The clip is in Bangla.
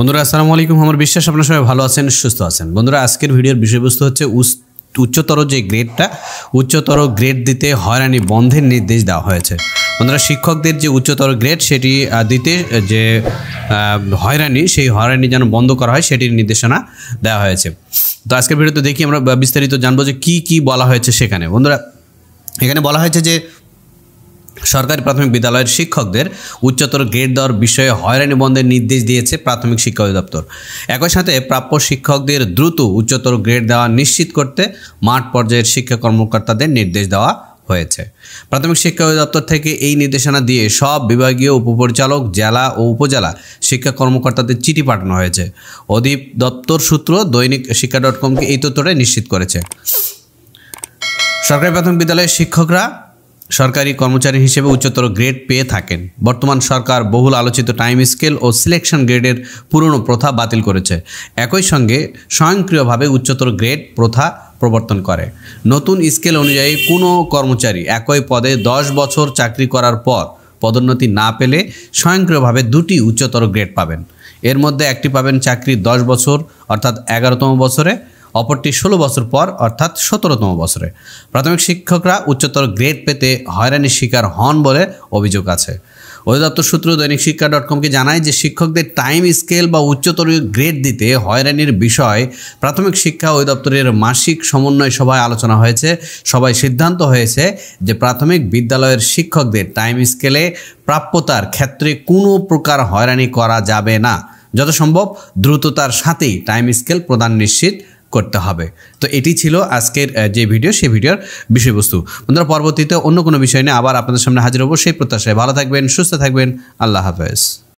বন্ধুরা আসসালামু আলাইকুম আমার বিশ্বাস আপনার সবাই ভালো আছেন সুস্থ আছেন বন্ধুরা আজকের ভিডিওর বিষয়বস্তু হচ্ছে উচ্চতর যে গ্রেডটা উচ্চতর গ্রেড দিতে হয়রানি বন্ধের নির্দেশ দেওয়া হয়েছে বন্ধুরা শিক্ষকদের যে উচ্চতর গ্রেড সেটি দিতে যে হয়রানি সেই হয়রানি যেন বন্ধ করা হয় সেটির নির্দেশনা দেওয়া হয়েছে তো আজকের ভিডিওতে দেখি আমরা বিস্তারিত জানবো যে কি কি বলা হয়েছে সেখানে বন্ধুরা এখানে বলা হয়েছে যে সরকারি প্রাথমিক বিদ্যালয়ের শিক্ষকদের উচ্চতর গ্রেড দেওয়ার বিষয়ে হয়রানি বন্ধের নির্দেশ দিয়েছে প্রাথমিক শিক্ষা অধিদপ্তর একই সাথে প্রাপ্য শিক্ষকদের দ্রুত উচ্চতর গ্রেড দেওয়া নিশ্চিত করতে মাঠ পর্যায়ের শিক্ষা কর্মকর্তাদের নির্দেশ দেওয়া হয়েছে প্রাথমিক শিক্ষা অধিদপ্তর থেকে এই নির্দেশনা দিয়ে সব বিভাগীয় উপপরিচালক জেলা ও উপজেলা শিক্ষা কর্মকর্তাদের চিঠি পাঠানো হয়েছে অধিদপ্তর সূত্র দৈনিক শিক্ষা ডট কমকে এই তথ্যটাই নিশ্চিত করেছে সরকারি প্রাথমিক বিদ্যালয়ের শিক্ষকরা সরকারি কর্মচারী হিসেবে উচ্চতর গ্রেড পেয়ে থাকেন বর্তমান সরকার বহুল আলোচিত টাইম স্কেল ও সিলেকশন গ্রেডের পুরনো প্রথা বাতিল করেছে একই সঙ্গে স্বয়ংক্রিয়ভাবে উচ্চতর গ্রেড প্রথা প্রবর্তন করে নতুন স্কেল অনুযায়ী কোনো কর্মচারী একই পদে দশ বছর চাকরি করার পর পদোন্নতি না পেলে স্বয়ংক্রিয়ভাবে দুটি উচ্চতর গ্রেড পাবেন এর মধ্যে একটি পাবেন চাকরি দশ বছর অর্থাৎ এগারোতম বছরে অপরটি ষোলো বছর পর অর্থাৎ সতেরোতম বছরে প্রাথমিক শিক্ষকরা উচ্চতর গ্রেড পেতে হয়রানির শিকার হন বলে অভিযোগ আছে অধিদপ্তর সূত্র দৈনিক শিক্ষা ডট কমকে জানায় যে শিক্ষকদের টাইম স্কেল বা উচ্চতর গ্রেড দিতে হয়রানির বিষয় প্রাথমিক শিক্ষা অধিদপ্তরের মাসিক সমন্বয় সভায় আলোচনা হয়েছে সবাই সিদ্ধান্ত হয়েছে যে প্রাথমিক বিদ্যালয়ের শিক্ষকদের টাইম স্কেলে প্রাপ্যতার ক্ষেত্রে কোনো প্রকার হয়রানি করা যাবে না যত সম্ভব দ্রুততার সাথেই টাইম স্কেল প্রদান নিশ্চিত করতে হবে তো এটি ছিল আজকের যে ভিডিও সেই ভিডিওর বিষয়বস্তু বন্ধুরা পরবর্তীতে অন্য কোনো বিষয় নিয়ে আবার আপনাদের সামনে হাজির হবো সেই প্রত্যাশায় ভালো থাকবেন সুস্থ থাকবেন আল্লাহ হাফেজ